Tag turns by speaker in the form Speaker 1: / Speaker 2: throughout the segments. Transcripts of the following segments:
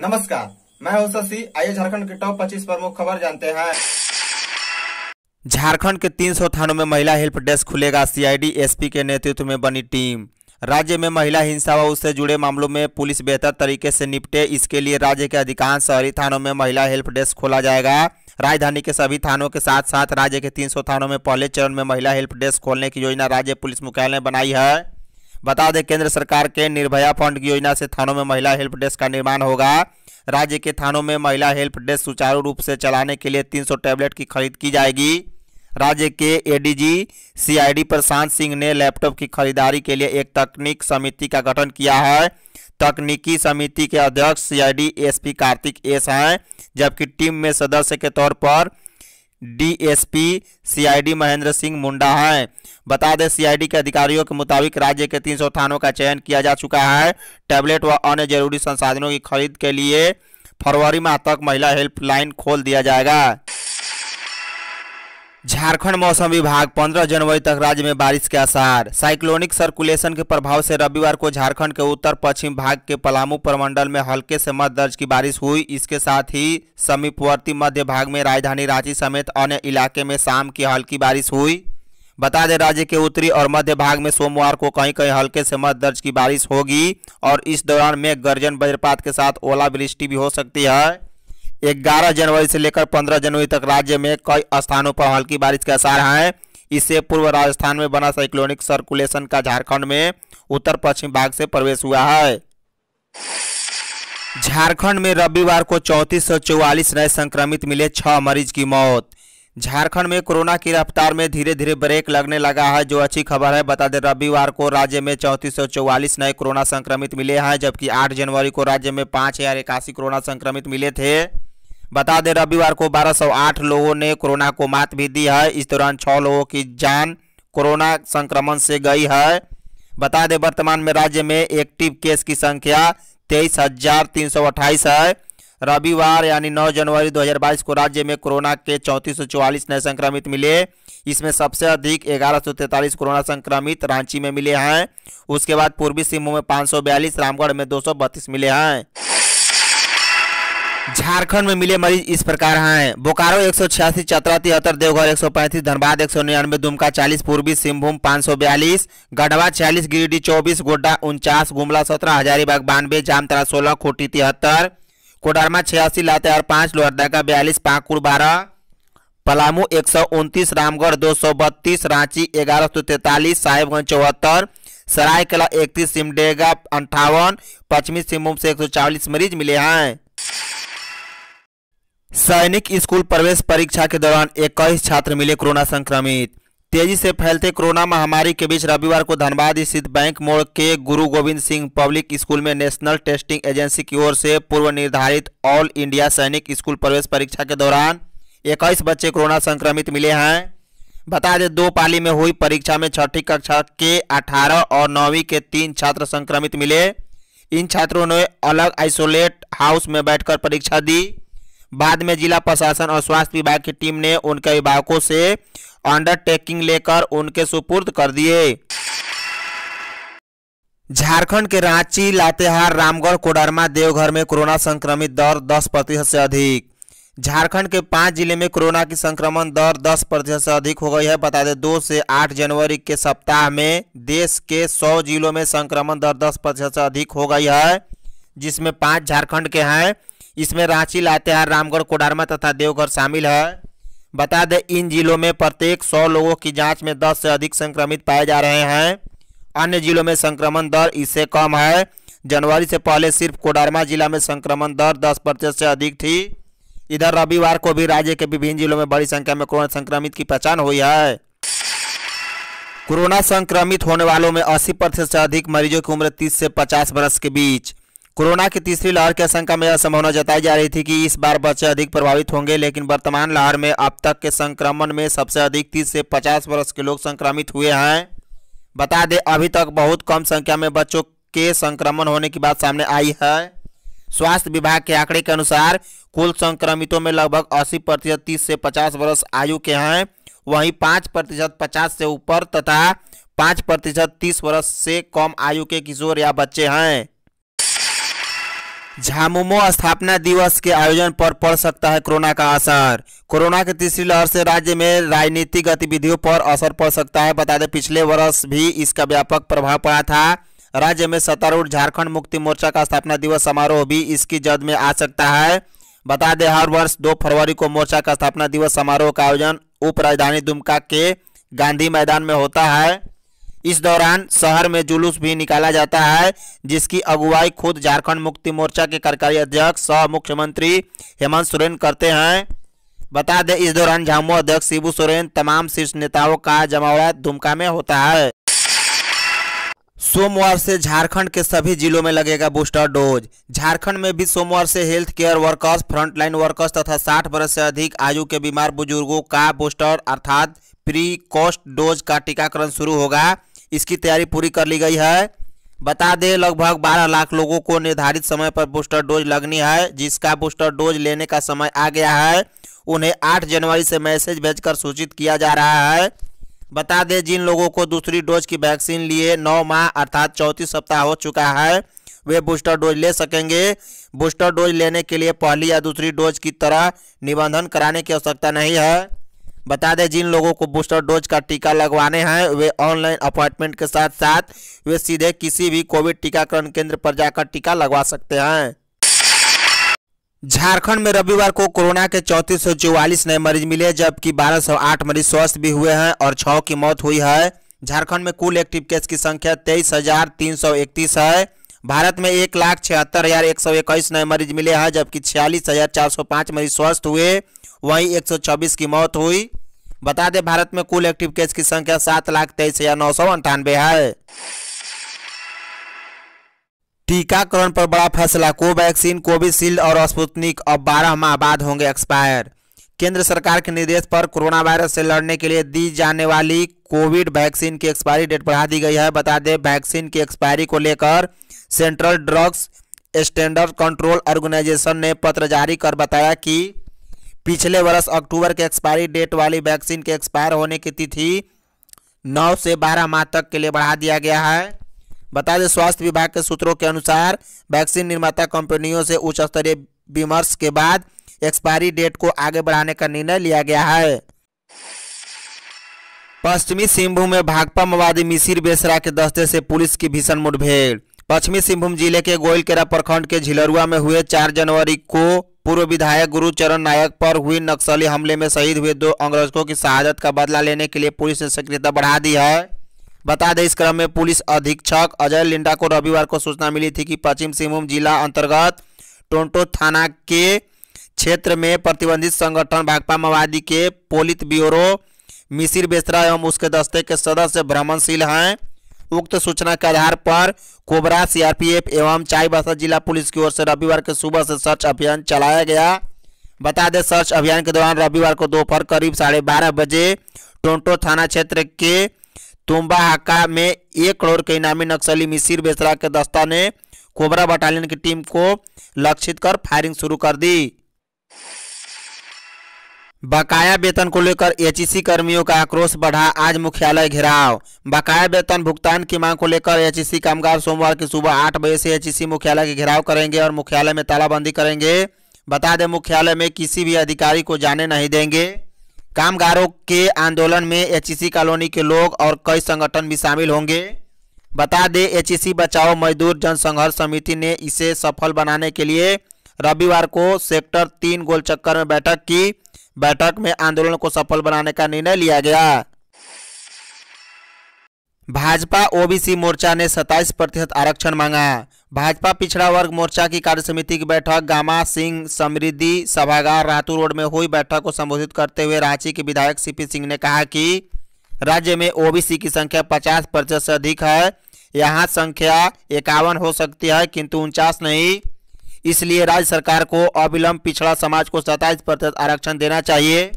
Speaker 1: नमस्कार मैं हूं शशि आइए झारखंड के टॉप 25 प्रमुख खबर जानते हैं झारखंड के तीन सौ थानों में महिला हेल्प डेस्क खुलेगा सीआईडी एसपी के नेतृत्व में बनी टीम राज्य में महिला हिंसा व उससे जुड़े मामलों में पुलिस बेहतर तरीके से निपटे इसके लिए राज्य के अधिकांश शहरी थानों में महिला हेल्प डेस्क खोला जाएगा राजधानी के सभी थानों के साथ साथ राज्य के 300 थानों में पहले चरण में महिला हेल्प डेस्क खोलने की योजना राज्य पुलिस मुख्यालय ने बनाई है बता दें केंद्र सरकार के निर्भया फंड की योजना से थानों में महिला हेल्प डेस्क का निर्माण होगा राज्य के थानों में महिला हेल्प डेस्क सुचारू रूप से चलाने के लिए 300 टैबलेट की खरीद की जाएगी राज्य के एडीजी सीआईडी प्रशांत सिंह ने लैपटॉप की खरीदारी के लिए एक तकनीक समिति का गठन किया है तकनीकी समिति के अध्यक्ष सीआईडी एसपी कार्तिक एस हैं जबकि टीम में सदस्य के तौर पर डीएसपी सीआईडी महेंद्र सिंह मुंडा हैं बता दें सीआईडी के अधिकारियों के मुताबिक राज्य के तीन सौ थानों का चयन किया जा चुका है टैबलेट व अन्य जरूरी संसाधनों की खरीद के लिए फरवरी माह तक महिला हेल्पलाइन खोल दिया जाएगा झारखंड मौसम विभाग 15 जनवरी तक राज्य में बारिश के आसार साइक्लोनिक सर्कुलेशन के प्रभाव से रविवार को झारखंड के उत्तर पश्चिम भाग के पलामू प्रमंडल में हल्के से मध्य दर्ज की बारिश हुई इसके साथ ही समीपवर्ती मध्य भाग में राजधानी रांची समेत अन्य इलाके में शाम की हल्की बारिश हुई बता दें राज्य के उत्तरी और मध्य भाग में सोमवार को कहीं कहीं हल्के से मध्य दर्ज की बारिश होगी और इस दौरान में गर्जन वज्रपात के साथ ओलावृष्टि भी हो सकती है 11 जनवरी से लेकर 15 जनवरी तक राज्य में कई स्थानों पर हल्की बारिश के आसार हैं इससे पूर्व राजस्थान में बना साइक्लोनिक सर्कुलेशन का झारखंड में उत्तर पश्चिम भाग से प्रवेश हुआ है झारखंड में रविवार को चौंतीस नए संक्रमित मिले छह मरीज की मौत झारखंड में कोरोना की रफ्तार में धीरे धीरे ब्रेक लगने लगा है जो अच्छी खबर है बता दें रविवार को राज्य में चौंतीस नए कोरोना संक्रमित मिले हैं जबकि 8 जनवरी को राज्य में पाँच कोरोना संक्रमित मिले थे बता दें रविवार को 1208 लोगों ने कोरोना को मात भी दी है इस दौरान छः लोगों की जान कोरोना संक्रमण से गई है बता दें वर्तमान में राज्य में एक्टिव केस की संख्या तेईस हजार तीन सौ अट्ठाईस है रविवार यानी 9 जनवरी 2022 को राज्य में कोरोना के चौंतीस नए संक्रमित मिले इसमें सबसे अधिक ग्यारह कोरोना संक्रमित रांची में मिले हैं उसके बाद पूर्वी सिंहभूम में 542 रामगढ़ में दो मिले हैं झारखंड में मिले मरीज इस प्रकार हैं बोकारो एक सौ छियासी चतरा तिहत्तर देवघर एक सौ पैंतीस धनबाद एक सौ निन्यानवे दुमका चालीस पूर्वी सिंहभूम पाँच सौ बयालीस गढ़वा छियालीस गिरिडीह चौबीस गोड्डा उनचास गुमला सत्रह हजारीबाग बानवे जामतरा सोलह खूटी तिहत्तर कोडरमा छियासी लातेहार पाँच लोहरदगा बयालीस पाकुड़ बारह पलामू एक सौ उनतीस रामगढ़ दो सौ बत्तीस रांची ग्यारह सौ तैंतालीस साहिबगंज चौहत्तर सरायकला इकतीस सिमडेगा अंठावन पश्चिमी सिंहभूम से एक सौ चालीस मरीज मिले हैं सैनिक स्कूल प्रवेश परीक्षा के दौरान इक्कीस छात्र मिले कोरोना संक्रमित तेजी से फैलते कोरोना महामारी के बीच रविवार को धनबाद स्थित बैंक मोड़ के गुरु गोविंद सिंह पब्लिक स्कूल में नेशनल टेस्टिंग एजेंसी की ओर से पूर्व निर्धारित ऑल इंडिया सैनिक स्कूल प्रवेश परीक्षा के दौरान इक्कीस बच्चे कोरोना संक्रमित मिले हैं बता दें दो पाली में हुई परीक्षा में छठी कक्षा के अठारह और नौवीं के तीन छात्र संक्रमित मिले इन छात्रों ने अलग आइसोलेट हाउस में बैठकर परीक्षा दी बाद में जिला प्रशासन और स्वास्थ्य विभाग की टीम ने उनके विभागों से अंडरटेकिंग लेकर उनके सुपुर्द कर दिए झारखंड के रांची लातेहार रामगढ़ कोडरमा देवघर में कोरोना संक्रमित दर 10 प्रतिशत से अधिक झारखंड के पांच जिले में कोरोना की संक्रमण दर 10 प्रतिशत से अधिक हो गई है बता दें दो से आठ जनवरी के सप्ताह में देश के 100 जिलों में संक्रमण दर 10 प्रतिशत से अधिक हो गई है जिसमें पांच झारखंड के हैं इसमें रांची लातेहार रामगढ़ कोडारमा तथा देवघर शामिल है बता दें इन जिलों में प्रत्येक सौ लोगों की जांच में दस से अधिक संक्रमित पाए जा रहे हैं अन्य जिलों में संक्रमण दर इससे कम है जनवरी से पहले सिर्फ कोडरमा जिला में संक्रमण दर दस प्रतिशत से अधिक थी इधर रविवार को भी राज्य के विभिन्न जिलों में बड़ी संख्या में कोरोना संक्रमित की पहचान हुई है कोरोना संक्रमित होने वालों में 80 प्रतिशत से अधिक मरीजों की उम्र 30 से 50 वर्ष के बीच कोरोना की तीसरी लहर की आशंका में यह संभावना जताई जा रही थी कि इस बार बच्चे अधिक प्रभावित होंगे लेकिन वर्तमान लहर में अब तक के संक्रमण में सबसे अधिक 30 से 50 वर्ष के लोग संक्रमित हुए हैं बता दें अभी तक बहुत कम संख्या में बच्चों के संक्रमण होने की बात सामने आई है स्वास्थ्य विभाग के आंकड़े के अनुसार कुल संक्रमितों में लगभग अस्सी प्रतिशत तीस से पचास वर्ष आयु के हैं वहीं पाँच प्रतिशत पचास से ऊपर तथा पाँच प्रतिशत तीस वर्ष से कम आयु के किशोर या बच्चे हैं झामुमो स्थापना दिवस के आयोजन पर पड़ सकता है कोरोना का असर कोरोना के तीसरी लहर से राज्य में राजनीतिक गतिविधियों पर असर पड़ सकता है बता दें पिछले वर्ष भी इसका व्यापक प्रभाव पड़ा था राज्य में सत्तारूढ़ झारखंड मुक्ति मोर्चा का स्थापना दिवस समारोह भी इसकी जद में आ सकता है बता दें हर वर्ष दो फरवरी को मोर्चा का स्थापना दिवस समारोह का आयोजन उप राजधानी दुमका के गांधी मैदान में होता है इस दौरान शहर में जुलूस भी निकाला जाता है जिसकी अगुवाई खुद झारखंड मुक्ति मोर्चा के कार्यकारी अध्यक्ष सह मुख्यमंत्री हेमंत सोरेन करते हैं बता दें इस दौरान झामुआ अध्यक्ष शिबू सोरेन तमाम शीर्ष नेताओं का जमावड़ा दुमका में होता है सोमवार से झारखंड के सभी जिलों में लगेगा बूस्टर डोज झारखंड में भी सोमवार से health care workers frontline workers तथा 60 वर्ष से अधिक आयु के बीमार बुजुर्गों का बूस्टर अर्थात प्री कॉस्ट डोज का टीकाकरण शुरू होगा इसकी तैयारी पूरी कर ली गई है बता दें लगभग 12 लाख लोगों को निर्धारित समय पर बूस्टर डोज लगनी है जिसका बूस्टर डोज लेने का समय आ गया है उन्हें 8 जनवरी से मैसेज भेजकर सूचित किया जा रहा है बता दें जिन लोगों को दूसरी डोज की वैक्सीन लिए 9 माह अर्थात चौंतीस सप्ताह हो चुका है वे बूस्टर डोज ले सकेंगे बूस्टर डोज लेने के लिए पहली या दूसरी डोज की तरह निबंधन कराने की आवश्यकता नहीं है बता दें जिन लोगों को बूस्टर डोज का टीका लगवाने हैं वे ऑनलाइन अपॉइंटमेंट के साथ साथ वे सीधे किसी भी कोविड टीकाकरण केंद्र पर जाकर टीका लगवा सकते हैं झारखंड में रविवार को कोरोना के चौंतीस सौ चौवालीस नए मरीज मिले जबकि 1208 मरीज स्वस्थ भी हुए हैं और छह की मौत हुई है झारखंड में कुल एक्टिव केस की संख्या तेईस हजार तीन सौ इकतीस है भारत में एक लाख छिहत्तर हजार एक सौ इक्कीस नए मरीज मिले हैं जबकि छियालीस हजार चार सौ पाँच मरीज स्वस्थ हुए वहीं 124 की मौत हुई बता दें भारत में कुल एक्टिव केस की संख्या सात लाख तेईस हजार नौ सौ अंठानवे है टीकाकरण पर बड़ा फैसला कोवैक्सीन कोविशील्ड और स्पुतनिक अब बारह माह बाद होंगे एक्सपायर केंद्र सरकार के निर्देश पर कोरोना वायरस से लड़ने के लिए दी जाने वाली कोविड वैक्सीन की एक्सपायरी डेट बढ़ा दी गई है बता दें वैक्सीन की एक्सपायरी को लेकर central drugs standard control organisation ने पत्र जारी कर बताया कि पिछले वर्ष अक्टूबर के एक्सपायरी डेट वाली वैक्सीन के एक्सपायर होने की तिथि 9 से 12 माह तक के लिए बढ़ा दिया गया है बता दें स्वास्थ्य विभाग के सूत्रों के अनुसार वैक्सीन निर्माता कंपनियों से उच्च स्तरीय विमर्श के बाद एक्सपायरी डेट को आगे बढ़ाने का निर्णय लिया गया है पश्चिमी सिंहभूम में भाकपा माओवादी मिसिर बेसरा के दस्ते से पुलिस की भीषण मुठभेड़ पश्चिमी सिंहभूम जिले के गोयलकेरा प्रखंड के झिलरुआ में हुए 4 जनवरी को पूर्व विधायक गुरुचरण नायक पर हुई नक्सली हमले में शहीद हुए दो अंग्रेजों की शहादत का बदला लेने के लिए पुलिस ने सक्रियता बढ़ा दी है बता दें इस क्रम में पुलिस अधीक्षक अजय लिंडा को रविवार को सूचना मिली थी कि पश्चिम सिंहभूम जिला अंतर्गत टोंटो थाना के क्षेत्र में प्रतिबंधित संगठन भाकपा माओवादी के पोलित ब्यूरो मिसिर बेसरा एवं उसके दस्ते के सदस्य भ्रमणशील हैं उक्त सूचना के आधार पर कोबरा सीआरपीएफ एवं चाईबासा जिला पुलिस की ओर से रविवार के सुबह से सर्च अभियान चलाया गया बता दें सर्च अभियान के दौरान रविवार को दोपहर करीब साढ़े बारह बजे टोंटो थाना क्षेत्र के तुम्बाहाका में एक करोड़ के इनामी नक्सली मिसिर बेसरा के दस्ता ने कोबरा बटालियन की टीम को लक्षित कर फायरिंग शुरू कर दी बकाया वेतन को लेकर एचईसी e कर्मियों का आक्रोश बढ़ा आज मुख्यालय घेराव बकाया वेतन भुगतान की मांग को लेकर एचईसी e कामगार सोमवार की सुबह आठ बजे से एचईसी e मुख्यालय के घेराव करेंगे और मुख्यालय में तालाबंदी करेंगे बता दें मुख्यालय में किसी भी अधिकारी को जाने नहीं देंगे कामगारों के आंदोलन में एच कॉलोनी के लोग और कई संगठन भी शामिल होंगे बता दें एच बचाओ मजदूर जनसंघर्ष समिति ने इसे सफल बनाने के लिए रविवार को सेक्टर तीन गोल चक्कर में बैठक की बैठक में आंदोलन को सफल बनाने का निर्णय लिया गया भाजपा ओबीसी मोर्चा ने 27 प्रतिशत आरक्षण मांगा भाजपा पिछड़ा वर्ग मोर्चा की कार्य समिति की बैठक गामा सिंह समृद्धि सभागार रातू रोड में हुई बैठक को संबोधित करते हुए रांची के विधायक सीपी सिंह ने कहा कि राज्य में ओबीसी की संख्या 50 प्रतिशत से अधिक है यहां संख्या इक्यावन हो सकती है किंतु उनचास नहीं इसलिए राज्य सरकार को अविलंब पिछड़ा समाज को सत्ताईस प्रतिशत आरक्षण देना चाहिए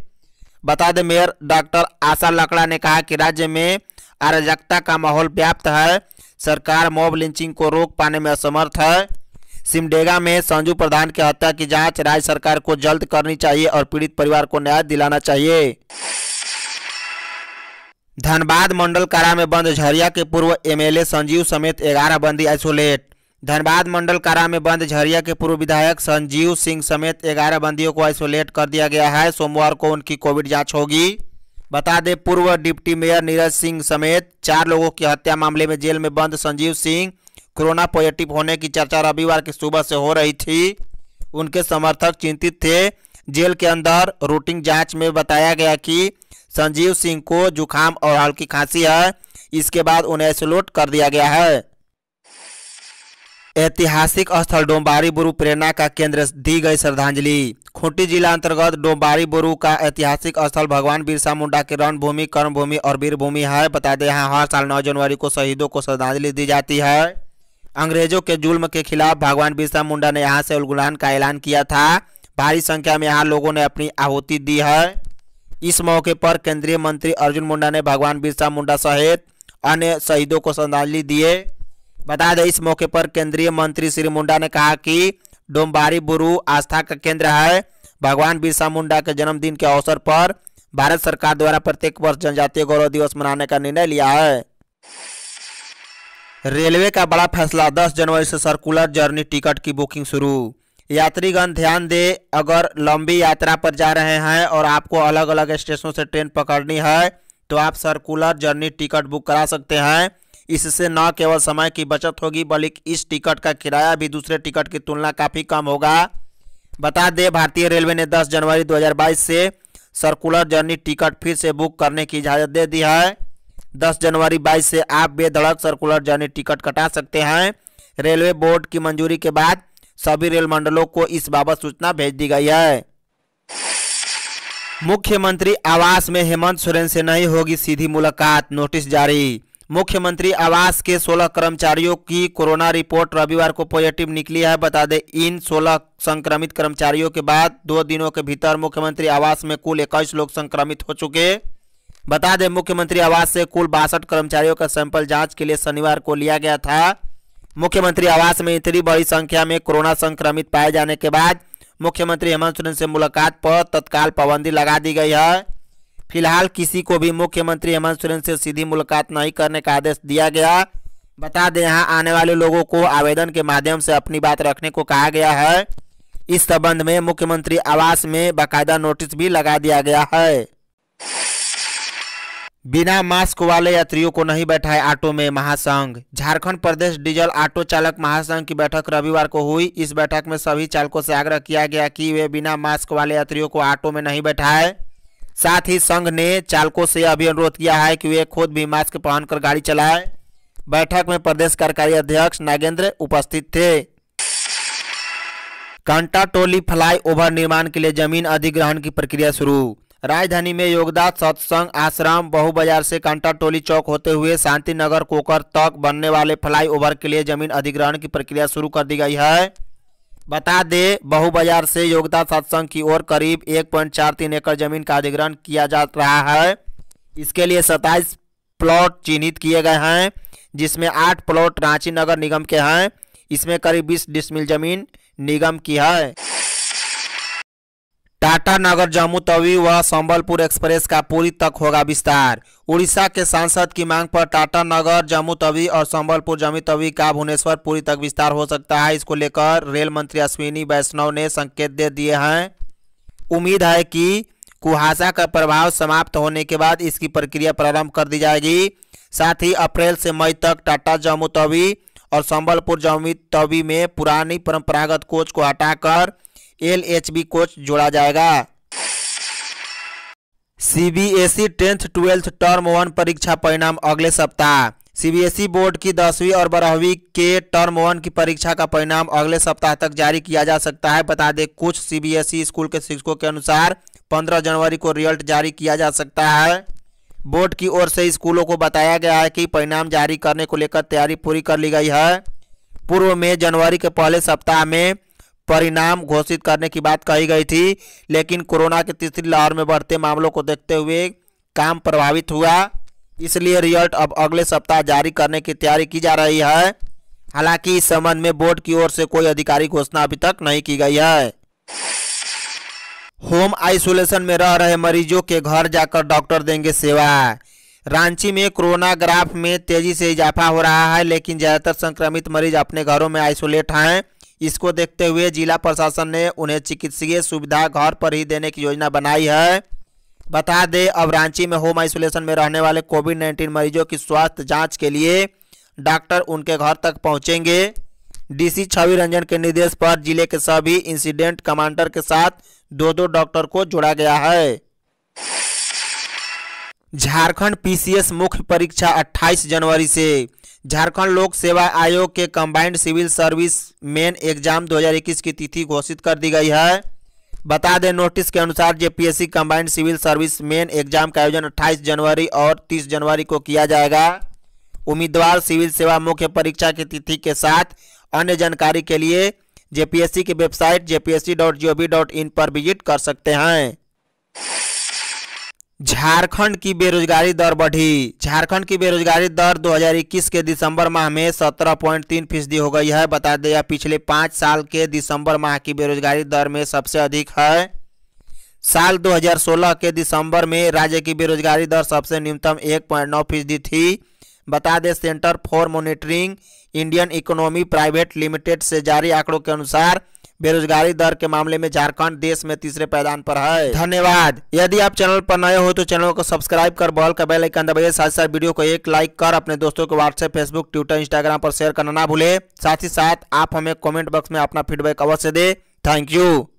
Speaker 1: बता दें मेयर डॉक्टर आशा लकड़ा ने कहा कि राज्य में अराजकता का माहौल व्याप्त है सरकार मॉब लिंचिंग को रोक पाने में असमर्थ है सिमडेगा में संजू प्रधान की हत्या की जांच राज्य सरकार को जल्द करनी चाहिए और पीड़ित परिवार को न्याय दिलाना चाहिए धनबाद मंडल कारा में बंद झरिया के पूर्व एमएलए संजीव समेत ग्यारह बंदी आइसोलेट धनबाद मंडल कारा में बंद झरिया के पूर्व विधायक संजीव सिंह समेत ग्यारह बंदियों को आइसोलेट कर दिया गया है सोमवार को उनकी कोविड जांच होगी बता दें पूर्व डिप्टी मेयर नीरज सिंह समेत चार लोगों की हत्या मामले में जेल में बंद संजीव सिंह कोरोना पॉजिटिव होने की चर्चा रविवार की सुबह से हो रही थी उनके समर्थक चिंतित थे जेल के अंदर रूटीन जांच में बताया गया कि संजीव सिंह को जुखाम और हल्की खांसी है इसके बाद उन्हें आइसोलेट कर दिया गया है ऐतिहासिक स्थल डोम्बारी बुरु प्रेरणा का केंद्र दी गई श्रद्धांजलि खूंटी जिला अंतर्गत डोम्बारी बुरु का ऐतिहासिक स्थल भगवान बिरसा मुंडा की रणभूमि कर्मभूमि और वीरभूमि है बता दें यहाँ हर साल 9 जनवरी को शहीदों को श्रद्धांजलि दी जाती है अंग्रेजों के जुल्म के खिलाफ भगवान बिरसा मुंडा ने यहाँ से उलगुलान का ऐलान किया था भारी संख्या में यहाँ लोगों ने अपनी आहुति दी है इस मौके पर केंद्रीय मंत्री अर्जुन मुंडा ने भगवान बिरसा मुंडा सहित अन्य शहीदों को श्रद्धांजलि दिए बता दें इस मौके पर केंद्रीय मंत्री श्री मुंडा ने कहा कि डोम्बारी बुरु आस्था का केंद्र है भगवान बिरसा मुंडा के जन्मदिन के अवसर पर भारत सरकार द्वारा प्रत्येक वर्ष जनजातीय गौरव दिवस मनाने का निर्णय लिया है रेलवे का बड़ा फैसला 10 जनवरी से सर्कुलर जर्नी टिकट की बुकिंग शुरू यात्रीगण ध्यान दे अगर लंबी यात्रा पर जा रहे हैं और आपको अलग अलग स्टेशनों से ट्रेन पकड़नी है तो आप सर्कुलर जर्नी टिकट बुक करा सकते हैं इससे न केवल समय की बचत होगी बल्कि इस टिकट का किराया भी दूसरे टिकट की तुलना काफ़ी कम होगा बता दें भारतीय रेलवे ने 10 जनवरी 2022 से सर्कुलर जर्नी टिकट फिर से बुक करने की इजाज़त दे दी है 10 जनवरी 22 से आप बेधड़क सर्कुलर जर्नी टिकट कटा सकते हैं रेलवे बोर्ड की मंजूरी के बाद सभी रेल मंडलों को इस बाबत सूचना भेज दी गई है मुख्यमंत्री आवास में हेमंत सोरेन से नहीं होगी सीधी मुलाकात नोटिस जारी मुख्यमंत्री आवास के 16 कर्मचारियों की कोरोना रिपोर्ट रविवार को पॉजिटिव निकली है बता दें इन 16 संक्रमित कर्मचारियों के बाद दो दिनों के भीतर मुख्यमंत्री आवास में कुल इक्कीस लोग संक्रमित हो चुके बता दें मुख्यमंत्री आवास से कुल बासठ कर्मचारियों का सैंपल जांच के लिए शनिवार को लिया गया था मुख्यमंत्री आवास में इतनी बड़ी संख्या में कोरोना संक्रमित पाए जाने के बाद मुख्यमंत्री हेमंत सोरेन से मुलाकात पर तत्काल पाबंदी लगा दी गई है फिलहाल किसी को भी मुख्यमंत्री हेमंत सोरेन से सीधी मुलाकात नहीं करने का आदेश दिया गया बता दें यहाँ आने वाले लोगों को आवेदन के माध्यम से अपनी बात रखने को कहा गया है इस संबंध में मुख्यमंत्री आवास में बाकायदा नोटिस भी लगा दिया गया है बिना मास्क वाले यात्रियों को नहीं बैठाए ऑटो में महासंघ झारखंड प्रदेश डीजल ऑटो चालक महासंघ की बैठक रविवार को हुई इस बैठक में सभी चालकों से आग्रह किया गया कि वे बिना मास्क वाले यात्रियों को ऑटो में नहीं बैठाए साथ ही संघ ने चालकों से यह भी अनुरोध किया है कि वे खुद भी मास्क पहनकर गाड़ी चलाएं बैठक में प्रदेश कार्यकारी अध्यक्ष नागेंद्र उपस्थित थे कांटा टोली फ्लाई ओवर निर्माण के लिए जमीन अधिग्रहण की प्रक्रिया शुरू राजधानी में योगदान सत्संग आश्रम बहु बाजार से कांटा टोली चौक होते हुए शांति नगर कोकर तक बनने वाले फ्लाई ओवर के लिए जमीन अधिग्रहण की प्रक्रिया शुरू कर दी गई है बता दे बहु बाजार से योग्यता सत्संग की ओर करीब एक पॉइंट चार तीन एकड़ जमीन का अधिग्रहण किया जा रहा है इसके लिए सत्ताईस प्लॉट चिन्हित किए गए हैं जिसमें आठ प्लॉट रांची नगर निगम के हैं इसमें करीब बीस डिसमिल जमीन निगम की है टाटानगर जम्मू तवी व संबलपुर एक्सप्रेस का पूरी तक होगा विस्तार उड़ीसा के सांसद की मांग पर टाटानगर जम्मू तवी और संबलपुर जम्मू तवी का भुवनेश्वर पुरी तक विस्तार हो सकता है इसको लेकर रेल मंत्री अश्विनी वैष्णव ने संकेत दे दिए हैं उम्मीद है कि कुहासा का प्रभाव समाप्त होने के बाद इसकी प्रक्रिया प्रारंभ कर दी जाएगी साथ ही अप्रैल से मई तक टाटा जम्मू तवी और संबलपुर जम्मू तवी में पुरानी परंपरागत कोच को हटाकर एल एच बी कोच जोड़ा जाएगा CBSE tenth twelfth term one परीक्षा परिणाम अगले सप्ताह सीबीएसई बोर्ड की दसवीं और बारहवीं के टर्म वन की परीक्षा का परिणाम अगले सप्ताह तक जारी किया जा सकता है बता दें कुछ सीबीएसई स्कूल के शिक्षकों के अनुसार 15 जनवरी को रिजल्ट जारी किया जा सकता है बोर्ड की ओर से स्कूलों को बताया गया है कि परिणाम जारी करने को लेकर तैयारी पूरी कर ली गई है पूर्व में जनवरी के पहले सप्ताह में परिणाम घोषित करने की बात कही गई थी लेकिन कोरोना के तीसरी लहर में बढ़ते मामलों को देखते हुए काम प्रभावित हुआ इसलिए रिजल्ट अब अगले सप्ताह जारी करने की तैयारी की जा रही है हालांकि इस संबंध में बोर्ड की ओर से कोई अधिकारी घोषणा अभी तक नहीं की गई है होम आइसोलेशन में रह रहे मरीजों के घर जाकर डॉक्टर देंगे सेवा रांची में कोरोना ग्राफ में तेजी से इजाफा हो रहा है लेकिन ज़्यादातर संक्रमित मरीज अपने घरों में आइसोलेट हैं इसको देखते हुए जिला प्रशासन ने उन्हें चिकित्सीय सुविधा घर पर ही देने की योजना बनाई है बता दें अब रांची में होम आइसोलेशन में रहने वाले कोविड नाइन्टीन मरीजों की स्वास्थ्य जांच के लिए डॉक्टर उनके घर तक पहुंचेंगे डीसी छवि रंजन के निर्देश पर जिले के सभी इंसिडेंट कमांडर के साथ दो दो डॉक्टर को जोड़ा गया है झारखंड पीसीएस मुख्य परीक्षा 28 जनवरी से झारखंड लोक सेवा आयोग के combined civil service main exam 2021 की तिथि घोषित कर दी गई है बता दें नोटिस के अनुसार JPSC combined civil service main exam का आयोजन 28 जनवरी और 30 जनवरी को किया जाएगा उम्मीदवार सिविल सेवा मुख्य परीक्षा की तिथि के साथ अन्य जानकारी के लिए जेपीएससी की वेबसाइट जेपीएससी.gov.in पर विजिट कर सकते हैं झारखंड की बेरोजगारी दर बढ़ी झारखंड की बेरोजगारी दर 2021 के दिसंबर माह में 17.3 फीसदी हो गई है बता दें यह पिछले पाँच साल के दिसंबर माह की बेरोजगारी दर में सबसे अधिक है साल 2016 के दिसंबर में राज्य की बेरोजगारी दर सबसे न्यूनतम 1.9 फीसदी थी बता दें centre for monitoring Indian economy private limited से जारी आंकड़ों के अनुसार बेरोजगारी दर के मामले में झारखंड देश में तीसरे पैदान पर है धन्यवाद यदि आप चैनल पर नए हो तो चैनल को सब्सक्राइब कर बॉल का बेल आइकन दबाइए साथ साथ वीडियो को एक लाइक कर अपने दोस्तों को व्हाट्सएप फेसबुक ट्विटर इंस्टाग्राम पर शेयर करना ना भूले साथ ही साथ आप हमें कॉमेंट बॉक्स में अपना फीडबैक अवश्य दे थैंक यू